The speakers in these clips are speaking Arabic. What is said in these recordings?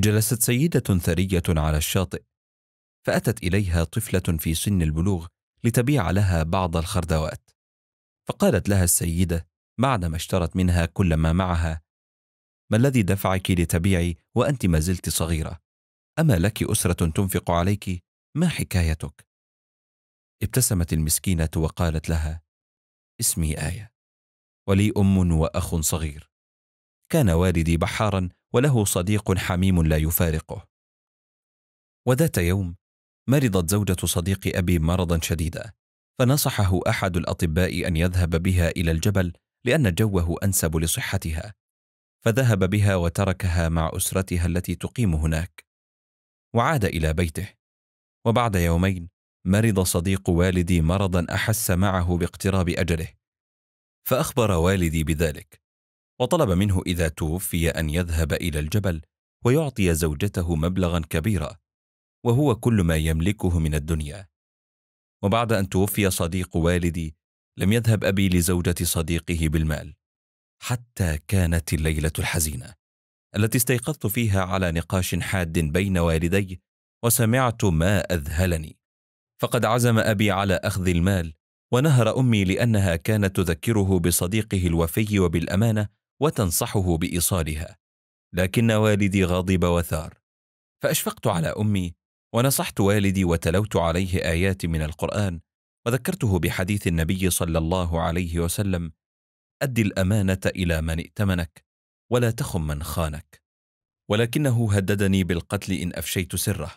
جلست سيدة ثرية على الشاطئ، فأتت إليها طفلة في سن البلوغ لتبيع لها بعض الخردوات، فقالت لها السيدة بعدما اشترت منها كل ما معها: ما الذي دفعك لتبيعي وأنت ما زلت صغيرة؟ أما لك أسرة تنفق عليك؟ ما حكايتك؟ ابتسمت المسكينة وقالت لها: اسمي آية، ولي أم وأخ صغير. كان والدي بحارا وله صديق حميم لا يفارقه وذات يوم مرضت زوجة صديق أبي مرضا شديدا فنصحه أحد الأطباء أن يذهب بها إلى الجبل لأن جوه أنسب لصحتها فذهب بها وتركها مع أسرتها التي تقيم هناك وعاد إلى بيته وبعد يومين مرض صديق والدي مرضا أحس معه باقتراب أجله فأخبر والدي بذلك وطلب منه إذا توفي أن يذهب إلى الجبل ويعطي زوجته مبلغا كبيرا وهو كل ما يملكه من الدنيا وبعد أن توفي صديق والدي لم يذهب أبي لزوجة صديقه بالمال حتى كانت الليلة الحزينة التي استيقظت فيها على نقاش حاد بين والدي وسمعت ما أذهلني فقد عزم أبي على أخذ المال ونهر أمي لأنها كانت تذكره بصديقه الوفي وبالأمانة وتنصحه بايصالها لكن والدي غضب وثار فاشفقت على امي ونصحت والدي وتلوت عليه ايات من القران وذكرته بحديث النبي صلى الله عليه وسلم اد الامانه الى من ائتمنك ولا تخم من خانك ولكنه هددني بالقتل ان افشيت سره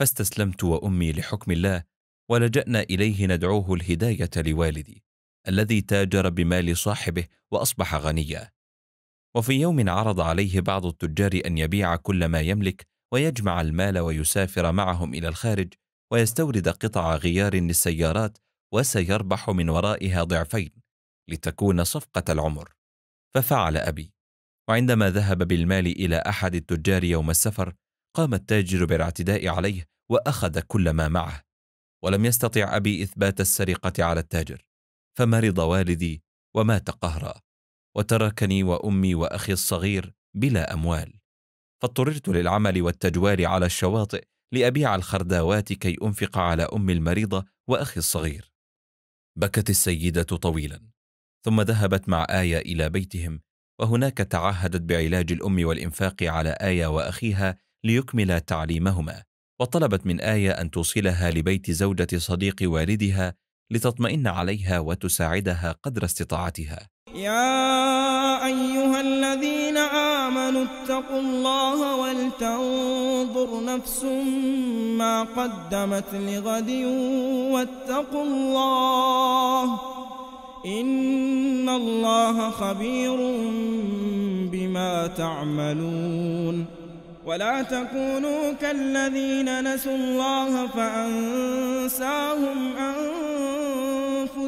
فاستسلمت وامي لحكم الله ولجانا اليه ندعوه الهدايه لوالدي الذي تاجر بمال صاحبه واصبح غنيا وفي يوم عرض عليه بعض التجار ان يبيع كل ما يملك ويجمع المال ويسافر معهم الى الخارج ويستورد قطع غيار للسيارات وسيربح من ورائها ضعفين لتكون صفقه العمر ففعل ابي وعندما ذهب بالمال الى احد التجار يوم السفر قام التاجر بالاعتداء عليه واخذ كل ما معه ولم يستطع ابي اثبات السرقه على التاجر فمرض والدي ومات قهرا وتركني وامي واخي الصغير بلا اموال فاضطررت للعمل والتجوال على الشواطئ لابيع الخرداوات كي انفق على امي المريضه واخي الصغير بكت السيده طويلا ثم ذهبت مع ايه الى بيتهم وهناك تعهدت بعلاج الام والانفاق على ايه واخيها ليكملا تعليمهما وطلبت من ايه ان توصلها لبيت زوجه صديق والدها لتطمئن عليها وتساعدها قدر استطاعتها يا أيها الذين آمنوا اتقوا الله ولتنظر نفس ما قدمت لغد واتقوا الله إن الله خبير بما تعملون ولا تكونوا كالذين نسوا الله فأنساهم أن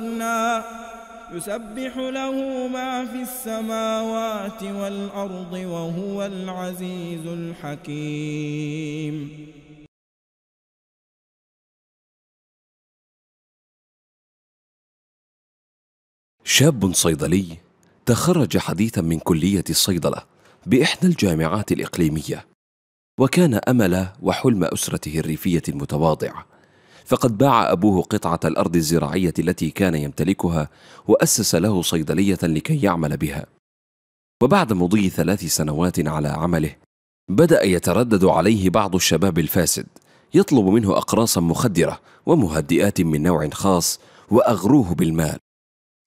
الحسنى يسبح له ما في السماوات والأرض وهو العزيز الحكيم شاب صيدلي تخرج حديثا من كلية الصيدلة بإحدى الجامعات الإقليمية وكان أمل وحلم أسرته الريفية المتواضعة فقد باع أبوه قطعة الأرض الزراعية التي كان يمتلكها وأسس له صيدلية لكي يعمل بها وبعد مضي ثلاث سنوات على عمله بدأ يتردد عليه بعض الشباب الفاسد يطلب منه أقراصا مخدرة ومهدئات من نوع خاص وأغروه بالمال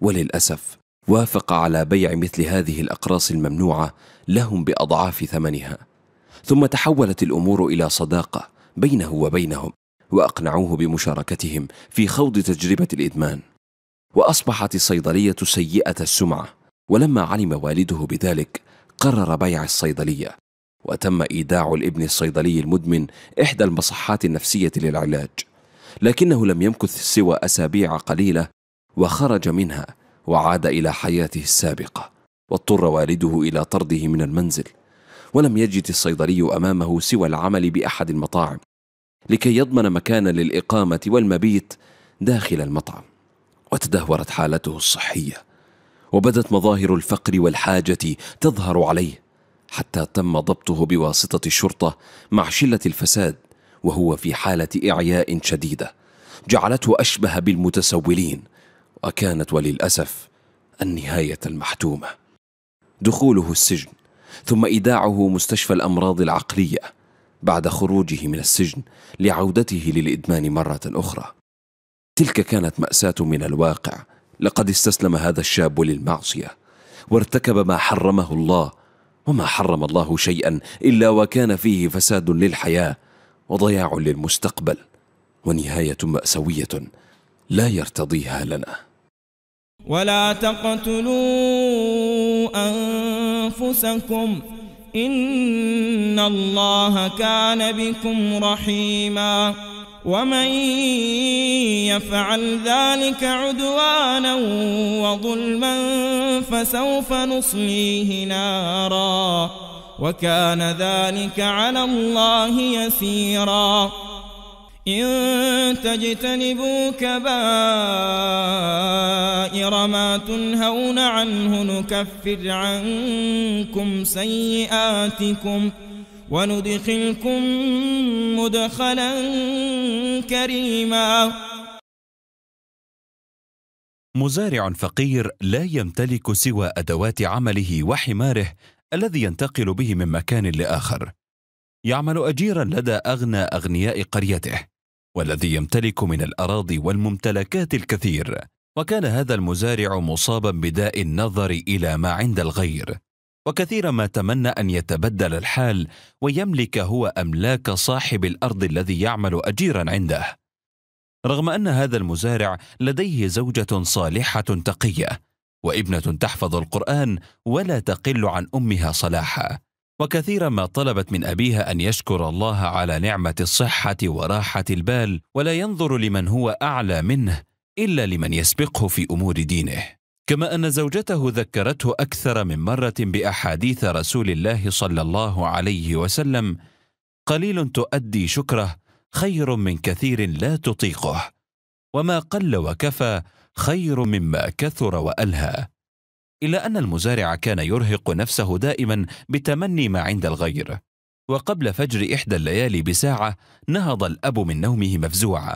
وللأسف وافق على بيع مثل هذه الأقراص الممنوعة لهم بأضعاف ثمنها ثم تحولت الأمور إلى صداقة بينه وبينهم وأقنعوه بمشاركتهم في خوض تجربة الإدمان وأصبحت الصيدلية سيئة السمعة ولما علم والده بذلك قرر بيع الصيدلية وتم إيداع الابن الصيدلي المدمن إحدى المصحات النفسية للعلاج لكنه لم يمكث سوى أسابيع قليلة وخرج منها وعاد إلى حياته السابقة واضطر والده إلى طرده من المنزل ولم يجد الصيدلي أمامه سوى العمل بأحد المطاعم لكي يضمن مكانا للإقامة والمبيت داخل المطعم وتدهورت حالته الصحية وبدت مظاهر الفقر والحاجة تظهر عليه حتى تم ضبطه بواسطة الشرطة مع شلة الفساد وهو في حالة إعياء شديدة جعلته أشبه بالمتسولين وكانت وللأسف النهاية المحتومة دخوله السجن ثم إيداعه مستشفى الأمراض العقلية بعد خروجه من السجن لعودته للادمان مره اخرى تلك كانت ماساه من الواقع لقد استسلم هذا الشاب للمعصيه وارتكب ما حرمه الله وما حرم الله شيئا الا وكان فيه فساد للحياه وضياع للمستقبل ونهايه ماساويه لا يرتضيها لنا ولا تقتلوا انفسكم إن الله كان بكم رحيما ومن يفعل ذلك عدوانا وظلما فسوف نصليه نارا وكان ذلك على الله يسيراً إن تجتنبوا كبائر ما تنهون عنه نكفر عنكم سيئاتكم وندخلكم مدخلا كريما مزارع فقير لا يمتلك سوى أدوات عمله وحماره الذي ينتقل به من مكان لآخر يعمل أجيرا لدى أغنى أغنياء قريته والذي يمتلك من الأراضي والممتلكات الكثير وكان هذا المزارع مصابا بداء النظر إلى ما عند الغير وكثيرا ما تمنى أن يتبدل الحال ويملك هو أملاك صاحب الأرض الذي يعمل أجيرا عنده رغم أن هذا المزارع لديه زوجة صالحة تقية وابنة تحفظ القرآن ولا تقل عن أمها صلاحا وكثيرا ما طلبت من أبيها أن يشكر الله على نعمة الصحة وراحة البال ولا ينظر لمن هو أعلى منه إلا لمن يسبقه في أمور دينه كما أن زوجته ذكرته أكثر من مرة بأحاديث رسول الله صلى الله عليه وسلم قليل تؤدي شكره خير من كثير لا تطيقه وما قل وكفى خير مما كثر وألهى إلا أن المزارع كان يرهق نفسه دائما بتمني ما عند الغير وقبل فجر إحدى الليالي بساعة نهض الأب من نومه مفزوعا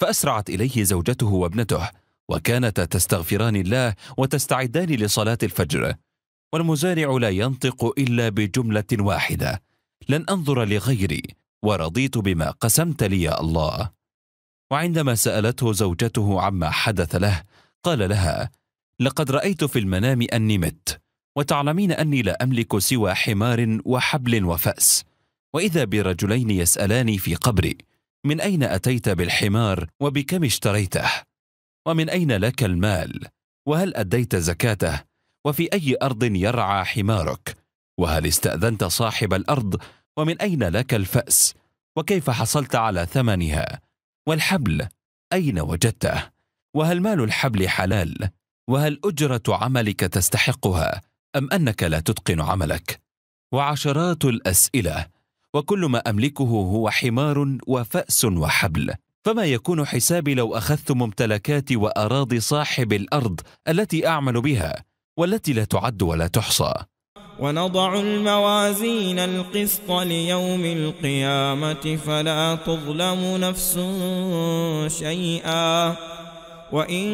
فأسرعت إليه زوجته وابنته وكانتا تستغفران الله وتستعدان لصلاة الفجر والمزارع لا ينطق إلا بجملة واحدة لن أنظر لغيري ورضيت بما قسمت لي يا الله وعندما سألته زوجته عما حدث له قال لها لقد رأيت في المنام أني مت وتعلمين أني لا أملك سوى حمار وحبل وفأس وإذا برجلين يسألاني في قبري من أين أتيت بالحمار وبكم اشتريته ومن أين لك المال وهل أديت زكاته وفي أي أرض يرعى حمارك وهل استأذنت صاحب الأرض ومن أين لك الفأس وكيف حصلت على ثمنها والحبل أين وجدته وهل مال الحبل حلال وهل اجره عملك تستحقها ام انك لا تتقن عملك وعشرات الاسئله وكل ما املكه هو حمار وفاس وحبل فما يكون حسابي لو اخذت ممتلكاتي واراضي صاحب الارض التي اعمل بها والتي لا تعد ولا تحصى ونضع الموازين القسط ليوم القيامه فلا تظلم نفس شيئا وإن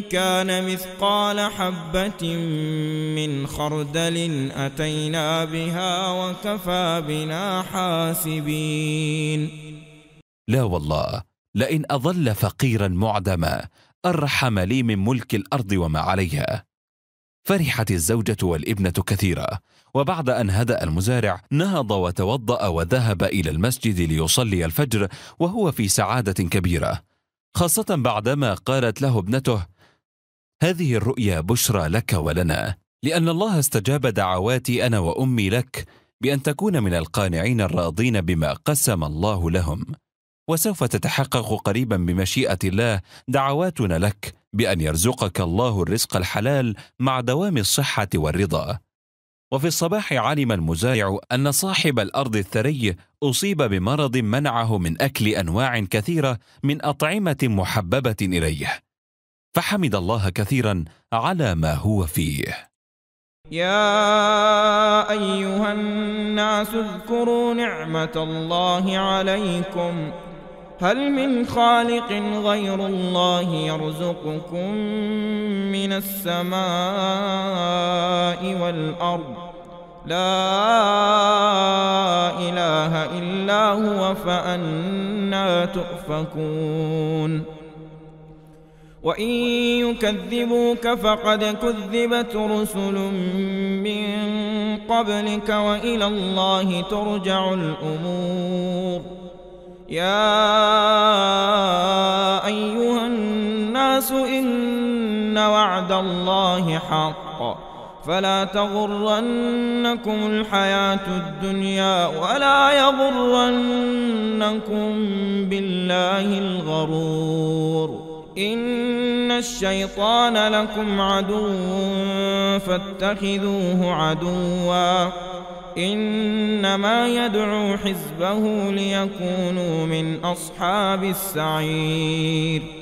كان مثقال حبة من خردل أتينا بها وكفى بنا حاسبين لا والله لئن أظل فقيرا معدما أرحم لي من ملك الأرض وما عليها فرحت الزوجة والابنة كثيرا وبعد أن هدأ المزارع نهض وتوضأ وذهب إلى المسجد ليصلي الفجر وهو في سعادة كبيرة خاصة بعدما قالت له ابنته: هذه الرؤيا بشرى لك ولنا، لأن الله استجاب دعواتي أنا وأمي لك بأن تكون من القانعين الراضين بما قسم الله لهم، وسوف تتحقق قريبا بمشيئة الله دعواتنا لك بأن يرزقك الله الرزق الحلال مع دوام الصحة والرضا. وفي الصباح علم المزارع أن صاحب الأرض الثري أصيب بمرض منعه من أكل أنواع كثيرة من أطعمة محببة إليه فحمد الله كثيرا على ما هو فيه يا أيها الناس اذكروا نعمة الله عليكم هل من خالق غير الله يرزقكم من السماء والأرض لا إله إلا هو فأنا تؤفكون وإن يكذبوك فقد كذبت رسل من قبلك وإلى الله ترجع الأمور يا أيها الناس إن وعد الله حق فلا تغرنكم الحياة الدنيا ولا يغرنكم بالله الغرور إن الشيطان لكم عدو فاتخذوه عدواً إنما يدعو حزبه ليكونوا من أصحاب السعير